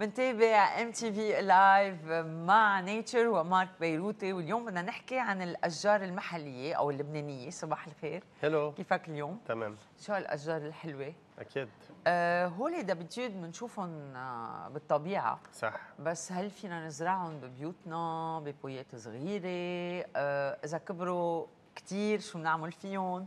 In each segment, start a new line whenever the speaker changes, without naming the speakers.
منتابع ام تي في لايف مع نيتشر ومارك بيروتي واليوم بدنا نحكي عن الاشجار المحليه او اللبنانيه صباح الخير
هلو كيفك اليوم تمام شو
هالاشجار الحلوه اكيد أه هول دابتيود بنشوفهم آه بالطبيعه صح بس هل فينا نزرعهم ببيوتنا ببويات صغيره أه اذا كبروا كثير شو بنعمل فيهم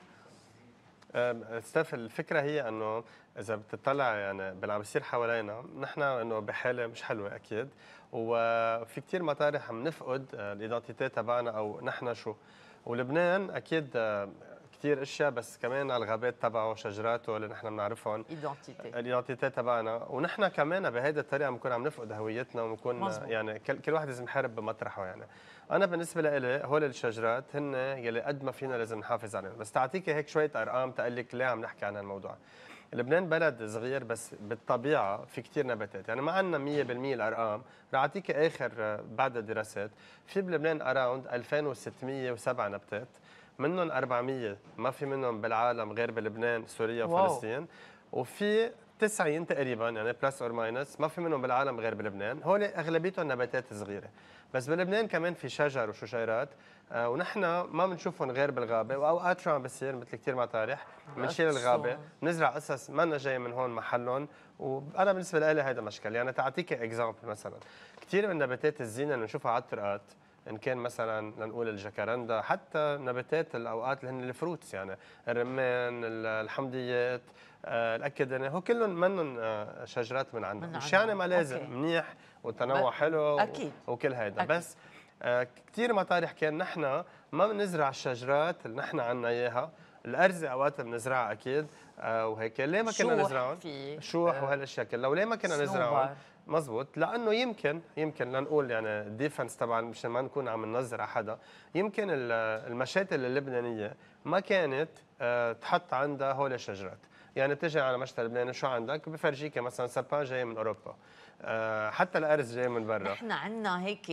استاذ الفكره هي انه اذا بتطلع يعني باللي عم بيصير حوالينا نحن انه بحاله مش حلوه اكيد وفي كثير مطارح عم نفقد آه، الايدنتيتي تبعنا او نحن شو ولبنان اكيد آه، كثير اشياء بس كمان الغابات تبعه شجراته اللي نحن بنعرفهم الايدنتيتي تبعنا ونحن كمان بهذه الطريقه بنكون عم نفقد هويتنا وبنكون يعني كل, كل واحد لازم يحارب بمطرحه يعني انا بالنسبه لإلي هول الشجرات هن يلي قد ما فينا لازم نحافظ عليهم بس تعطيك هيك شويه ارقام تقول لك ليه عم نحكي عن هالموضوع لبنان بلد صغير بس بالطبيعه في كثير نباتات يعني ما عندنا 100% الارقام رح اعطيك اخر بعد الدراسات في بلبنان اراوند 2607 نبتات منهم 400 ما في منهم بالعالم غير بلبنان سوريا وفلسطين وفي 90 تقريبا يعني بلس اور ماينس ما في منهم بالعالم غير بلبنان هول اغلبيتهم نباتات صغيره بس بلبنان كمان في شجر وشجيرات آه ونحن ما بنشوفهم غير بالغابه واوقات شو عم بصير مثل كثير مطارح بنشيل الغابه بنزرع قصص ما جايه من هون محلهم وانا بالنسبه لي هذا مشكل يعني تعطيك اكزامبل مثلا كثير من نباتات الزينه اللي بنشوفها على الطرقات ان كان مثلا لنقول الجاكرندا حتى نباتات الاوقات اللي هن الفروتس يعني الرمان الحمضيات انه هو كلهم منن آه، شجرات من عندنا مش يعني ما لازم منيح وتنوع حلو أكيد. وكل هيدا أكيد. بس آه، كثير مطارح كان نحن ما بنزرع الشجرات اللي نحن عندنا اياها الارز اوقات بنزرعها اكيد آه، وهيك ليه ما كنا نزرعهم شوح وهالاشياء كلها وليه ما كنا نزرعهم مزبوط لانه يمكن يمكن لنقول يعني الديفنس تبع مش ما نكون عم ننظر على حدا يمكن المشاتل اللبنانيه ما كانت آه، تحط عندها هول الشجرات يعني بتجي على مشتل لبنان شو عندك بفرجيك مثلا سابان جاي من اوروبا آه، حتى القرص جاي من برا نحن
عندنا هيك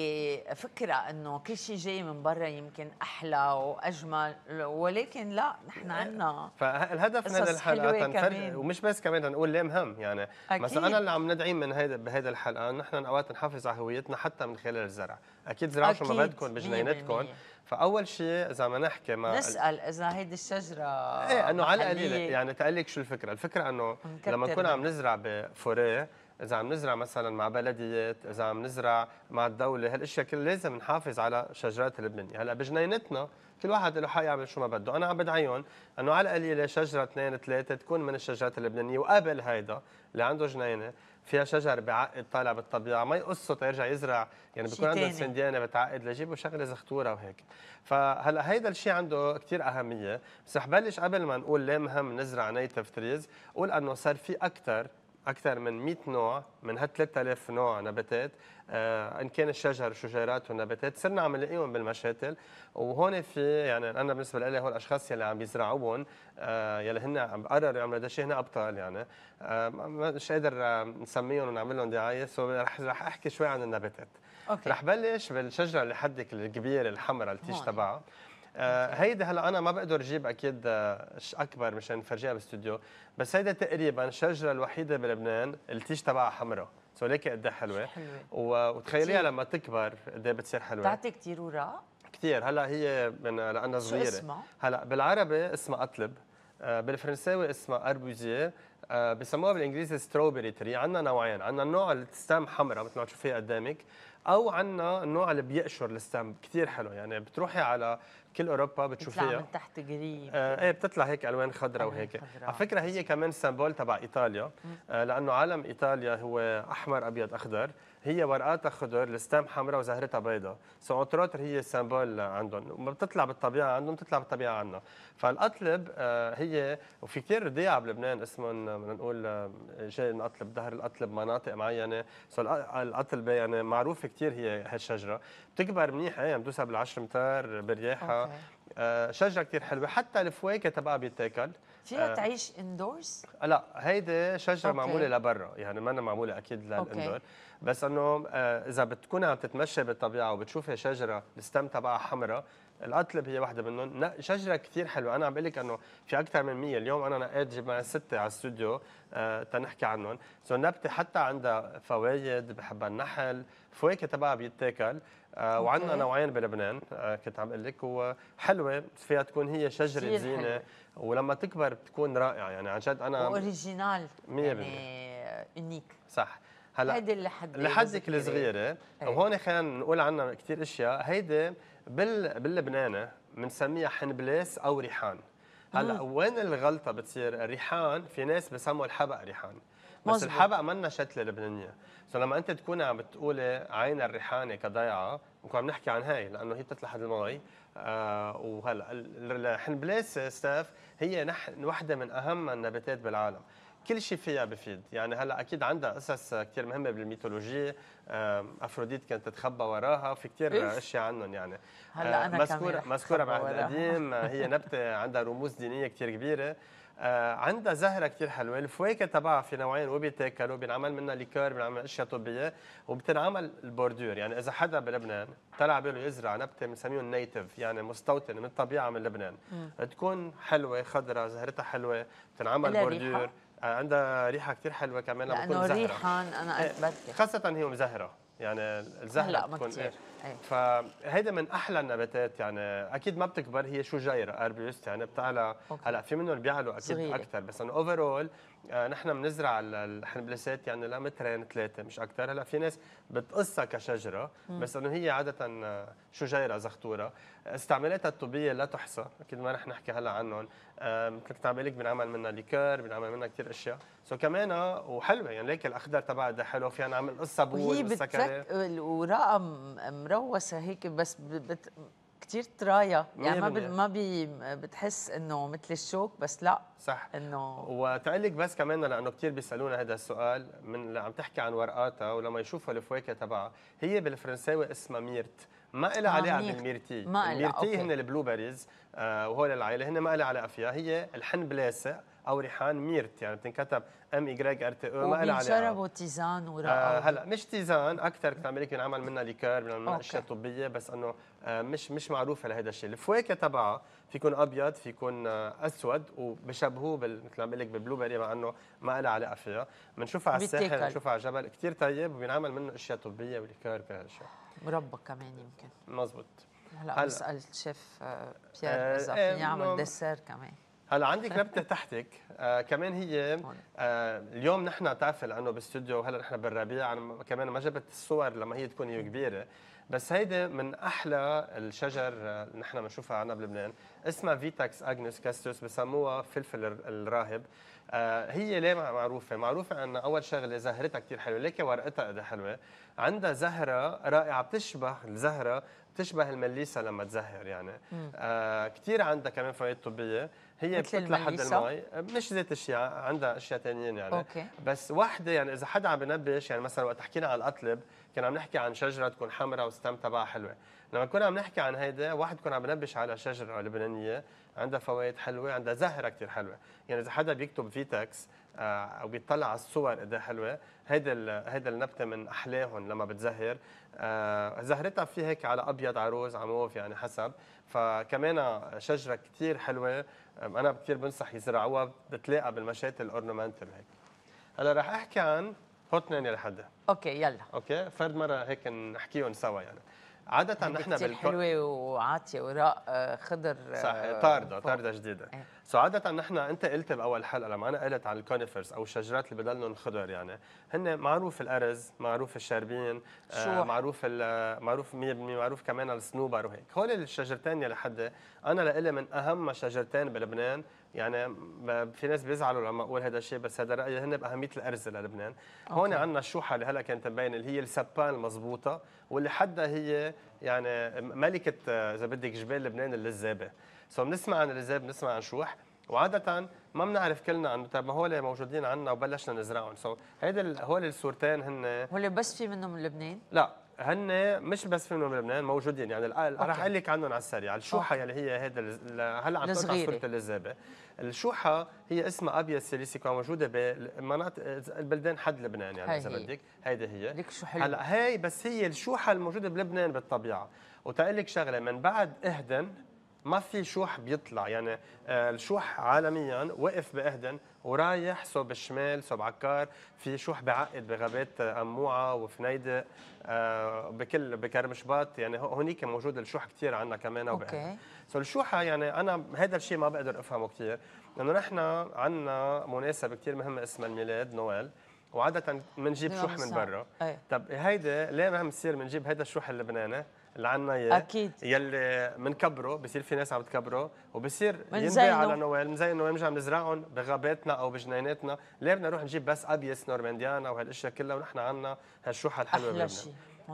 فكره انه كل شيء جاي من برا يمكن احلى واجمل ولكن لا نحن آه، عندنا
فالهدف من هذه الحلقه تنفرق ومش بس كمان تنقول ليه مهم يعني أكيد. مثلا انا اللي عم ندعي من هيدا بهيدا الحلقه نحن اوقات نحافظ على هويتنا حتى من خلال الزرع اكيد زرعوا شو ما بدكم بجنينتكم فاول شيء اذا ما نحكي مع نسال
اذا هيدي الشجره ايه انه على القليله يعني
تقلك شو الفكره الفكره انه لما نكون عم نزرع بفوريه اذا عم نزرع مثلا مع بلديات اذا عم نزرع مع الدوله هالاشياء كلها لازم نحافظ على شجرات اللبنانيه هلا بجنينتنا كل واحد له حق يعمل شو ما بده انا عم بدعيهم انه على القليله شجره اثنين ثلاثه تكون من الشجرات اللبنانيه وقبل هيدا اللي عنده جنينه فيها شجر بعقد طالع بالطبيعه ما يقصه تيرجع يزرع يعني بيكون عنده سنديانه بتعقد ليجيبوا شغله زختوره وهيك فهلا هيدا الشيء عنده كثير اهميه بس رح بلش قبل ما نقول ليه مهم نزرع نيتف تريز قول انه صار في اكثر اكثر من 100 نوع من هال 3000 نوع نباتات آه ان كان الشجر والشجيرات والنباتات صرنا عم نلاقيهم بالمشاتل وهون في يعني انا بالنسبه لي هول الاشخاص يلي عم بيزرعوهم آه يلي هن عم قرروا يعملوا هذا الشيء هن ابطال يعني آه مش قادر آه، نسميهم ونعمل لهم دعايه سو رح رح احكي شوي عن النباتات أوكي. رح بلش بالشجره اللي حدك الكبيره الحمراء التيج تبعها آه، هيدا هلا انا ما بقدر اجيب اكيد آه، اكبر مشان نفرجيها بالاستوديو بس هيدا تقريبا الشجره الوحيده بلبنان التيش تبعها حمراء سو ليك قد إيه حلوه حلوه وتخيليها لما تكبر قد إيه بتصير حلوه بتعطي
كثير وراق
كثير هلا هي من لانها صغيره شو اسمها؟ هلا بالعربي اسمها قطلب آه، بالفرنساوي اسمها اربوزيه بسموها بالانجليزي ستروبري تري عندنا نوعين عندنا النوع اللي الستام حمراء مثل ما تشوفيها قدامك او عندنا النوع اللي بيقشر الستام كثير حلو يعني بتروحي على كل اوروبا بتشوفيها بتطلع من تحت جرين آه ايه بتطلع هيك الوان خضراء وهيك خضرة. على فكره هي كمان سامبول تبع ايطاليا آه لانه علم ايطاليا هو احمر ابيض اخضر هي ورقاتها خضر الستام حمراء وزهرتها بيضاء سو انتروتر هي سامبول عندهم وما بتطلع بالطبيعه عندهم بتطلع بالطبيعه عندنا فالاطلب آه، هي وفي كثير رضيع بلبنان اسمهم بدنا نقول آه، جاي من اطلب ظهر الاطلب مناطق معينه سو الاطلبه يعني معروفه كثير هي هالشجره بتكبر منيح هي إيه، عم بال10 امتار برياحها آه، شجره كثير حلوه حتى الفواكه تبعها بيتاكل فيها آه، تعيش
اندورز؟
لا هيدي شجره أوكي. معموله لبرا يعني ما معموله اكيد للاندور أوكي. بس انه آه، اذا بتكون عم تتمشى بالطبيعه وبتشوفي شجره الستم تبعها حمراء القطلب هي واحدة منهم شجرة كثير حلوة أنا عم بقول لك أنه في أكثر من 100 اليوم أنا نقيت جيب معي ستة على الاستوديو آه تنحكي عنهم سو النبتة حتى عندها فوايد بحبها النحل فواكه تبعها بيتاكل آه، وعندنا نوعين بلبنان آه، كنت عم اقول لك وحلوه فيها تكون هي شجره زينه ولما تكبر بتكون رائعه يعني عن جد انا
اوريجينال
100% يعني اونيك صح هلا هيدي اللي لحدك الصغيره إيه. وهون خلينا نقول عنها كثير اشياء هيدي بال باللبنانه بنسميها حنبلاس او ريحان هلا وين الغلطه بتصير الريحان في ناس بسموا الحبق ريحان بس الحبق منا شتله لبنانيه فلما انت تكوني عم بتقولي عين الريحانه كضيعه وكنا عم نحكي عن هاي لانه هي بتطلع حد المي آه وهلا الحنبلاس ستاف هي نحن وحده من اهم النباتات بالعالم كل شيء فيها بفيد يعني هلا اكيد عندها قصص كثير مهمه بالميثولوجية آه، افروديت كانت تتخبى وراها في كثير اشياء عنهم يعني هلا آه، انا مذكوره مذكوره بعهد القديم هي نبته عندها رموز دينيه كثير كبيره آه، عندها زهره كثير حلوه الفواكه تبعها في نوعين وبيتاكلوا بينعمل منها ليكور بينعمل اشياء طبيه وبتنعمل البوردور يعني اذا حدا بلبنان طلع بيلو يزرع نبته بنسميهم نيتف يعني مستوطن من الطبيعه من لبنان م. تكون حلوه خضرة زهرتها حلوه بتنعمل بوردور آه، عندها ريحه كثير حلوه كمان لما تكون زهره لانه ريحان
انا أثبتت
إيه، خاصه هي مزهره يعني الزهره بتكون إيه. فهيدا من احلى النباتات يعني اكيد ما بتكبر هي شجيره اربيوست يعني بتعلى هلا في منهم بيعلوا اكيد اكثر بس انه آه، اوفرول نحن بنزرع الحنبلسات يعني لمترين ثلاثه مش اكثر هلا في ناس بتقصها كشجره مم. بس انه هي عاده آه، شجيره زختوره استعمالاتها الطبيه لا تحصى اكيد ما رح نحكي هلا عنهم آه مثل كنت عم بنعمل منها ليكير بنعمل منها كثير اشياء سو كمان آه، وحلوه يعني ليك الاخضر تبعها حلو فينا نعمل قصه بول وهي بتذكر
وراقه مروسه هيك بس بت... كثير ترايا يعني ما بي ما بي بتحس انه مثل الشوك بس لا صح انه
وتعلق بس كمان لانه كثير بيسالونا هذا السؤال من عم تحكي عن ورقاتها ولما يشوفوا الفواكه تبعها هي بالفرنساوي اسمها ميرت ما لها آه، علاقه بالميرتي ما الميرتي هن البلو بيريز آه وهول العائله هن ما لها علاقه فيها هي الحن بلاسع او ريحان ميرت يعني بتنكتب ام ايجريك ار تي او ما لها علاقه شربوا
تيزان ورقه آه هلا
مش تيزان اكثر لك بينعمل منها ليكار بينعمل منها اشياء طبيه بس انه آه مش مش معروفه لهذا الشيء الفواكه تبعها فيكون ابيض فيكون آه اسود وبشبهوه مثل ما بقول لك بالبلو بيري مع انه ما لها علاقه فيها بنشوفها على الساحل بنشوفها على الجبل كثير طيب وبينعمل منه اشياء طبيه وليكار وهالاشياء
مربى كمان
يمكن مزبوط هلا بسال
الشيف آه، بيير اذا آه، فيني اعمل إيه، ديسير كمان
هلا عندك كربتة تحتك آه كمان هي آه اليوم نحن بتعرفي لانه بالاستوديو وهلا نحن بالربيع أنا كمان ما جبت الصور لما هي تكون هي كبيره بس هيدي من احلى الشجر اللي آه، نحن بنشوفها عنا بلبنان اسمها فيتاكس اجنوس كاستوس بسموها فلفل الراهب آه هي ليه معروفه معروفه ان اول شغله زهرتها كثير حلوه ليك ورقتها قد حلوه عندها زهره رائعه بتشبه الزهره بتشبه المليسه لما تزهر يعني آه كثير عندها كمان فوائد طبيه هي بتطلع حد المي مش ذات الشيعة عندها اشياء ثانيين يعني أوكي. بس واحدة يعني اذا حدا عم بنبش يعني مثلا وقت حكينا عن القطلب كنا عم نحكي عن شجرة تكون حمراء والستم تبعها حلوة لما كنا عم نحكي عن هيدا واحد كنا عم بنبش على شجرة لبنانية عندها فوائد حلوة عندها زهرة كثير حلوة يعني اذا حدا بيكتب فيتكس آه، او بيطلع على الصور قد حلوه هيدا هيدا النبته من احلاهم لما بتزهر آه، زهرتها في هيك على ابيض على روز على موف يعني حسب فكمان شجره كثير حلوه انا كثير بنصح يزرعوها بتلاقى بالمشات الاورنمنتال هيك هلا رح احكي عن هوت نانيا لحدا اوكي يلا اوكي فرد مره هيك نحكيهم سوا يعني عادة نحن بالكل حلوة
وعاتيه وراء آه، خضر صح آه، طاردة طاردة
جديدة ايه. سعادة نحن انت قلت باول حلقه لما انا قلت عن الكونيفرز او الشجرات اللي بضلهم خضر يعني هن معروف الارز معروف الشربين آه معروف معروف 100% معروف كمان الصنوبر وهيك هول الشجرتين يلي حد انا لإلي من اهم شجرتين بلبنان يعني في ناس بيزعلوا لما اقول هذا الشيء بس هذا رايي هن باهميه الارز للبنان هون عندنا الشوحه اللي هلا كانت مبينه اللي هي السبان المضبوطه واللي حدها هي يعني ملكه آه، اذا بدك جبال لبنان اللذابه سو بنسمع عن الرزاب بنسمع عن شوح وعاده ما بنعرف كلنا انه طيب ما هول موجودين عندنا وبلشنا نزرعهم سو هيدا هول الصورتين هن هول بس في منهم من لبنان؟ لا هن مش بس في منهم لبنان موجودين يعني رح اقول لك عنهم على السريع، الشوحه اللي هي هيدا هلا عم تطلع صوره الرزابه الشوحه هي اسمها ابيا سيليسيكا موجوده بمناطق البلدان حد لبنان يعني اذا بدك، هيدي هي لك شو حلو هلا هي بس هي الشوحه الموجوده بلبنان بالطبيعه، وتقول لك شغله من بعد اهدن ما في شوح بيطلع يعني آه، الشوح عالميا وقف باهدن ورايح صوب الشمال صوب عكار في شوح بعقد بغابات أموعة وفنيدق آه، بكل بكرمشباط يعني هونيك موجود الشوح كثير عندنا كمان اوكي سو الشوحة يعني أنا هذا الشيء ما بقدر أفهمه كثير لأنه نحن عندنا مناسبة كثير مهمة اسمها الميلاد نويل وعادة بنجيب شوح من برا طب هيدا ليه ما بصير بنجيب هذا الشوح اللبناني اللي عندنا اياه اكيد يلي بنكبره بصير في ناس عم تكبره وبصير ينباع على نوال مزينه مش عم نزرعهم بغاباتنا او بجنيناتنا، ليه بدنا نروح نجيب بس ابيس نورمانديانا وهالاشياء كلها ونحن عندنا هالشوحه الحلوه احلى شيء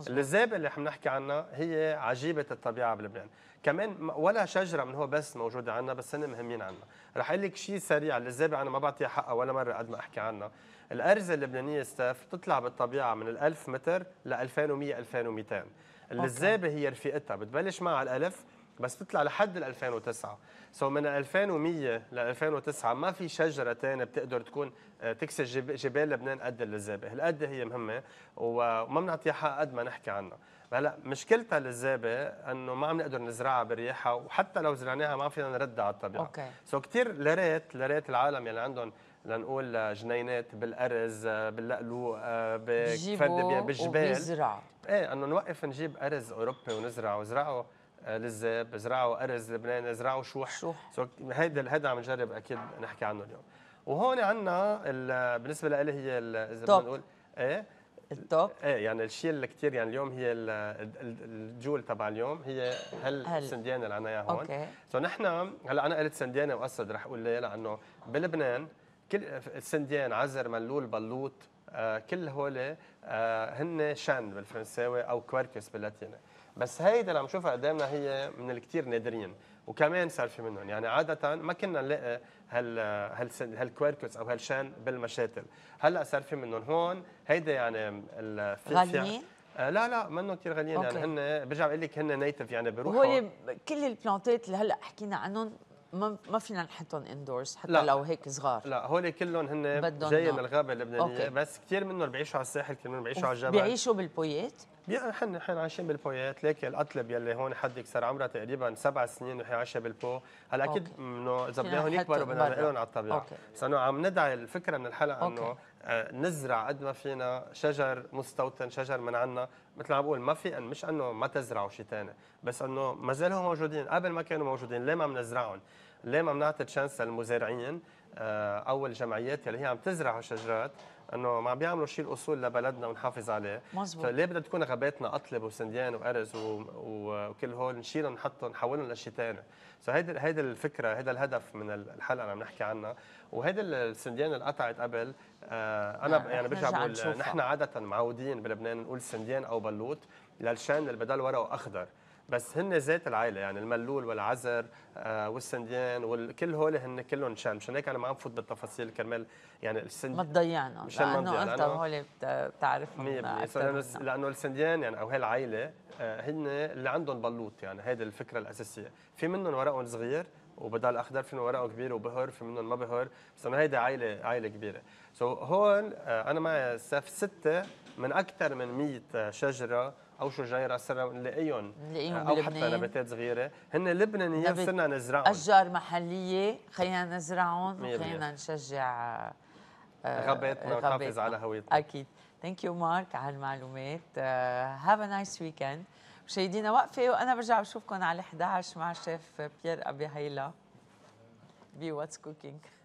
الزابه اللي عم نحكي عنها هي عجيبه الطبيعه بلبنان، كمان ولا شجره من هو بس موجوده عندنا بس هن مهمين عندنا، رح اقول لك شيء سريع الزابه انا ما بعطيها حقها ولا مره قد ما احكي عنها، الارزه اللبنانيه ستاف بتطلع بالطبيعه من ال 1000 متر ل 2100 2200 الزابه هي رفيقتها بتبلش مع الالف بس بتطلع لحد ال 2009 سو so من 2100 ل 2009 ما في شجره ثانيه بتقدر تكون آه، تكسر جبال لبنان قد اللزابه القد هي مهمه وما بنعطيها حق قد ما نحكي عنها هلا مشكلتها للزابه انه ما عم نقدر نزرعها بريحها وحتى لو زرعناها ما فينا نردها على الطبيعه اوكي سو so كثير لريت لريت العالم يلي عندهم لنقول جنينات بالارز آه، باللقلوق آه، بفرد بالجبال ايه انه نوقف نجيب ارز اوروبي ونزرعه وزرعه آه، للزاب زرعوا ارز لبناني زرعوا شوح شوح هيدا هيدا عم نجرب اكيد نحكي عنه اليوم وهون عندنا بالنسبه لإلي هي اذا بدنا نقول ايه التوب ايه يعني الشيء اللي كثير يعني اليوم هي الجول تبع اليوم هي هل, السنديانه اللي عنا اياها هون اوكي سو نحن هلا انا قلت سنديانه واسد رح اقول ليه لانه بلبنان كل السنديان عزر ملول بلوط آه، كل هول آه، هن شان بالفرنساوي او كواركس باللاتيني بس هيدا اللي عم نشوفها قدامنا هي من الكثير نادرين وكمان صار في منهم يعني عادة ما كنا نلاقي هال هالكويركس او هالشان بالمشاتل هلا صار في منهم هون هيدا يعني غاليين آه لا لا منهم كثير غاليين يعني هن برجع بقول لك هن نيتف يعني بيروحوا هو
كل البلانتات اللي هلا حكينا عنهم ما فينا
نحطهم اندورز حتى لا. لو هيك صغار لا هول كلهم هن جاي من الغابه اللبنانيه أوكي. بس كثير منهم بيعيشوا على الساحل كثير منهم بيعيشوا على الجبل بيعيشوا بالبويات نحن نحن عايشين بالبويات ليك القطلب يلي هون حدك صار عمرها تقريبا سبع سنين وهي عايشه بالبو هلا اكيد انه اذا بدنا هون يكبروا بدنا نقلهم على الطبيعه بس انه عم ندعي الفكره من الحلقه انه نزرع قد ما فينا شجر مستوطن شجر من عنا مثل ما بقول ما في أن مش انه ما تزرعوا شيء ثاني بس انه ما زالوا موجودين قبل ما كانوا موجودين ليه ما بنزرعهم ليه ما بنعطي تشانس للمزارعين آه، او الجمعيات اللي هي عم تزرع الشجرات انه ما عم بيعملوا شيء الاصول لبلدنا ونحافظ عليه مزبوط. فليه بدها تكون غاباتنا اطلب وسنديان وارز و... و... وكل هول نشيلهم نحطهم نحولهم لشيء ثاني فهيدي هيدي الفكره هيدا الهدف من الحلقه اللي عم نحكي عنها وهيدي السنديان اللي قطعت قبل آه انا يعني برجع بقول نحن عاده معودين بلبنان نقول سنديان او بلوط للشان اللي بدل ورقه اخضر بس هن ذات العائله يعني الملول والعزر آه، والسنديان والكل هول هن كلهم شان مشان هيك انا ما عم فوت بالتفاصيل كرمال يعني السنديان ما تضيعنا لانه انت هول
بتعرفهم 100%
لانه السنديان يعني او هالعائله العائله هن اللي عندهم بلوط يعني هيدي الفكره الاساسيه في منهم ورقهم صغير وبضل اخضر في ورقه كبيره وبهر في منهم ما بهر بس انه هيدي عائله عائله كبيره سو so هون آه، انا معي سف سته من اكثر من 100 شجره او شجيره صرنا نلاقيهم او بلبنان. حتى نباتات صغيره هن لبنانيين صرنا نزرعهم
اشجار محليه خلينا نزرعهم وخلينا نشجع
آه، غاباتنا ونحافظ على هويتنا
اكيد ثانك يو مارك على المعلومات هاف ا نايس ويكند مشاهدينا وقفه وانا برجع بشوفكم على 11 مع شيف بيير ابي هيلا بي واتس كوكينج